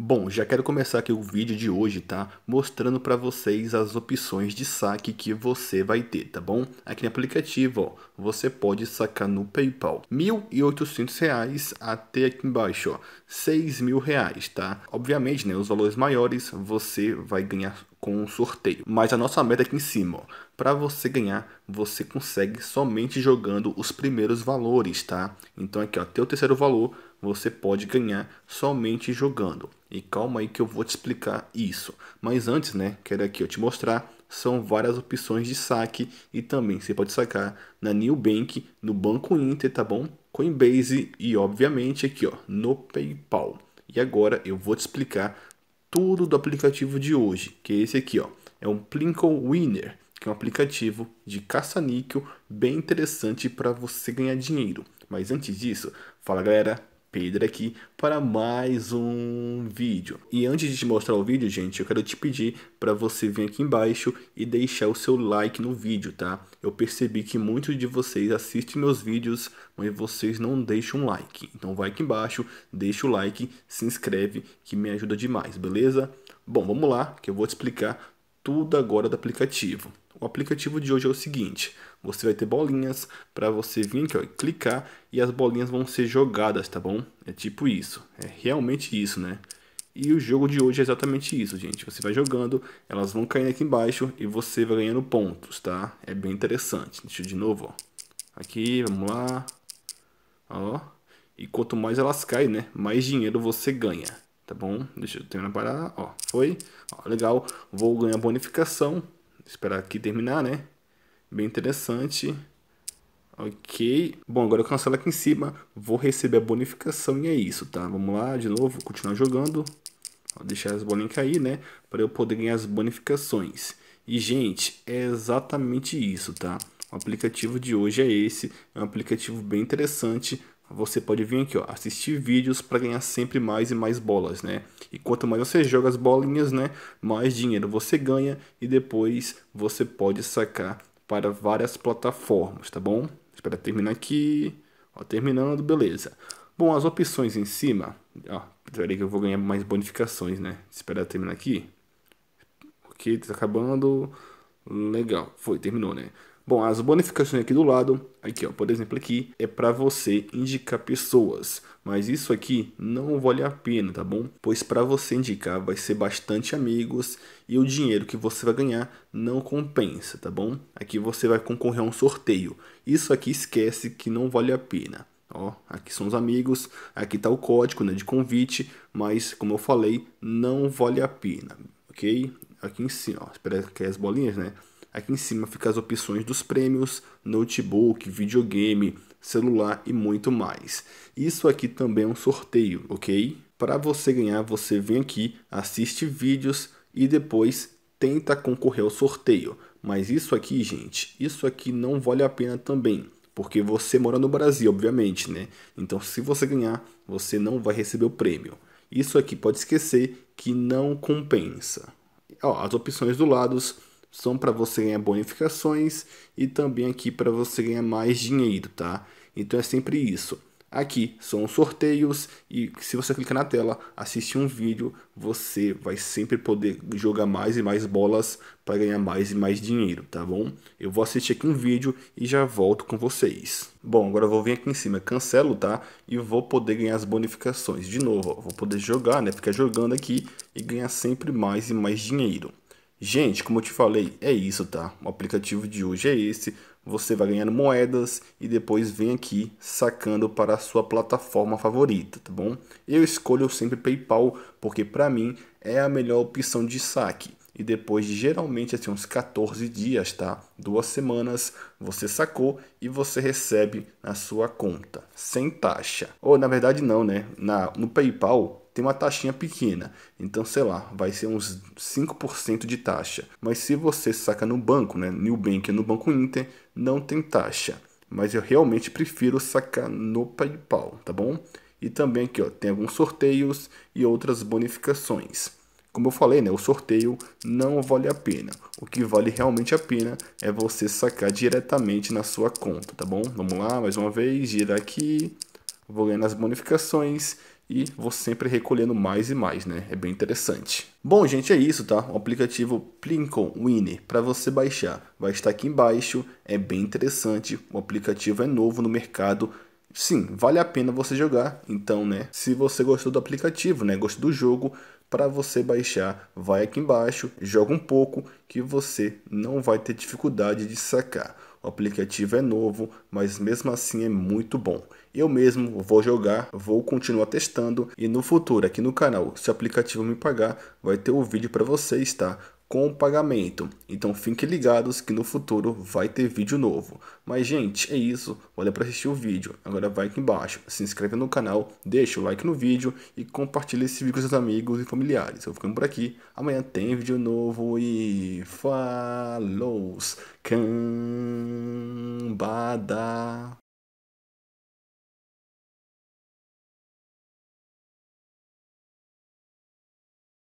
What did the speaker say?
Bom, já quero começar aqui o vídeo de hoje, tá? Mostrando para vocês as opções de saque que você vai ter, tá bom? Aqui no aplicativo, ó, você pode sacar no PayPal R$ 1.800 até aqui embaixo, ó, R$ 6.000, tá? Obviamente, né, os valores maiores você vai ganhar com o sorteio. Mas a nossa meta aqui em cima, para você ganhar, você consegue somente jogando os primeiros valores, tá? Então aqui, ó, tem o terceiro valor você pode ganhar somente jogando. E calma aí que eu vou te explicar isso. Mas antes, né, quero aqui eu te mostrar, são várias opções de saque e também você pode sacar na New Bank, no Banco Inter, tá bom? Coinbase e obviamente aqui, ó, no PayPal. E agora eu vou te explicar tudo do aplicativo de hoje, que é esse aqui, ó. É um Plinko Winner, que é um aplicativo de caça-níquel bem interessante para você ganhar dinheiro. Mas antes disso, fala galera, Pedro aqui para mais um vídeo. E antes de te mostrar o vídeo, gente, eu quero te pedir para você vir aqui embaixo e deixar o seu like no vídeo, tá? Eu percebi que muitos de vocês assistem meus vídeos, mas vocês não deixam um like. Então vai aqui embaixo, deixa o like, se inscreve, que me ajuda demais, beleza? Bom, vamos lá, que eu vou te explicar tudo agora do aplicativo. O aplicativo de hoje é o seguinte: você vai ter bolinhas para você vir aqui ó, clicar e as bolinhas vão ser jogadas, tá bom? É tipo isso, é realmente isso, né? E o jogo de hoje é exatamente isso, gente. Você vai jogando, elas vão caindo aqui embaixo e você vai ganhando pontos, tá? É bem interessante. Deixa eu de novo, ó. Aqui, vamos lá. Ó. E quanto mais elas caem, né? Mais dinheiro você ganha, tá bom? Deixa eu terminar para. ó. Foi. Ó, legal. Vou ganhar bonificação esperar aqui terminar, né? Bem interessante. Ok. Bom, agora eu cancelo aqui em cima. Vou receber a bonificação e é isso, tá? Vamos lá, de novo, continuar jogando. Vou deixar as bolinhas cair, né? Para eu poder ganhar as bonificações. E, gente, é exatamente isso, tá? O aplicativo de hoje é esse. É um aplicativo bem interessante você pode vir aqui, ó, assistir vídeos para ganhar sempre mais e mais bolas, né? E quanto mais você joga as bolinhas, né, mais dinheiro você ganha e depois você pode sacar para várias plataformas, tá bom? Espera terminar aqui. Ó, terminando, beleza. Bom, as opções em cima, ó, peraí que eu vou ganhar mais bonificações, né? Espera terminar aqui. OK, tá acabando. Legal, foi, terminou, né? Bom, as bonificações aqui do lado, aqui ó, por exemplo aqui, é para você indicar pessoas, mas isso aqui não vale a pena, tá bom? Pois para você indicar vai ser bastante amigos e o dinheiro que você vai ganhar não compensa, tá bom? Aqui você vai concorrer a um sorteio. Isso aqui esquece que não vale a pena. Ó, aqui são os amigos, aqui tá o código né, de convite, mas como eu falei, não vale a pena, ok? Aqui em cima, ó, espera que as bolinhas, né? Aqui em cima fica as opções dos prêmios, notebook, videogame, celular e muito mais. Isso aqui também é um sorteio, ok? Para você ganhar, você vem aqui, assiste vídeos e depois tenta concorrer ao sorteio. Mas isso aqui, gente, isso aqui não vale a pena também porque você mora no Brasil, obviamente, né? Então, se você ganhar, você não vai receber o prêmio. Isso aqui pode esquecer que não compensa. Ó, as opções do lados são para você ganhar bonificações e também aqui para você ganhar mais dinheiro, tá? Então é sempre isso. Aqui são os sorteios e se você clicar na tela, assistir um vídeo, você vai sempre poder jogar mais e mais bolas para ganhar mais e mais dinheiro, tá bom? Eu vou assistir aqui um vídeo e já volto com vocês. Bom, agora eu vou vir aqui em cima, cancelo, tá? E vou poder ganhar as bonificações. De novo, ó, vou poder jogar, né? Ficar jogando aqui e ganhar sempre mais e mais dinheiro. Gente, como eu te falei, é isso, tá? O aplicativo de hoje é esse. Você vai ganhando moedas e depois vem aqui sacando para a sua plataforma favorita, tá bom? Eu escolho sempre PayPal porque para mim é a melhor opção de saque. E depois de geralmente assim, uns 14 dias, tá? Duas semanas, você sacou e você recebe na sua conta, sem taxa. Ou na verdade não, né? Na, no PayPal tem uma taxinha pequena. Então, sei lá, vai ser uns 5% de taxa. Mas se você saca no banco, né, Nubank ou é no Banco Inter, não tem taxa. Mas eu realmente prefiro sacar no PayPal, tá bom? E também aqui, ó, tem alguns sorteios e outras bonificações. Como eu falei, né, o sorteio não vale a pena. O que vale realmente a pena é você sacar diretamente na sua conta, tá bom? Vamos lá, mais uma vez, girar aqui. Vou ganhar nas bonificações e vou sempre recolhendo mais e mais, né? É bem interessante. Bom, gente, é isso, tá? O aplicativo Plincon Winnie para você baixar vai estar aqui embaixo. É bem interessante. O aplicativo é novo no mercado. Sim, vale a pena você jogar. Então, né? Se você gostou do aplicativo, né? Gostou do jogo, para você baixar, vai aqui embaixo, joga um pouco que você não vai ter dificuldade de sacar o aplicativo é novo, mas mesmo assim é muito bom. Eu mesmo vou jogar, vou continuar testando e no futuro aqui no canal, se o aplicativo me pagar, vai ter o um vídeo para vocês, tá? com o pagamento. Então fiquem ligados que no futuro vai ter vídeo novo. Mas gente, é isso. Olha para assistir o vídeo. Agora vai aqui embaixo, se inscreve no canal, deixa o like no vídeo e compartilha esse vídeo com seus amigos e familiares. Eu ficando por aqui. Amanhã tem vídeo novo e falou. Can... Бада.